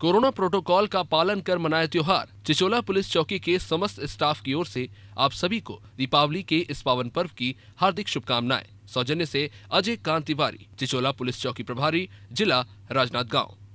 corona protocol का पालन कर मनाया त्योहार चिचोला पुलिस चौकी के समस्त स्टाफ की ओर से आप सभी को दीपावली के इस पावन पर्व की हार्दिक शुभकामनाएं सौजन्य से अजय कांत तिवारी चिचोला पुलिस चौकी प्रभारी जिला राजनाथ गाँव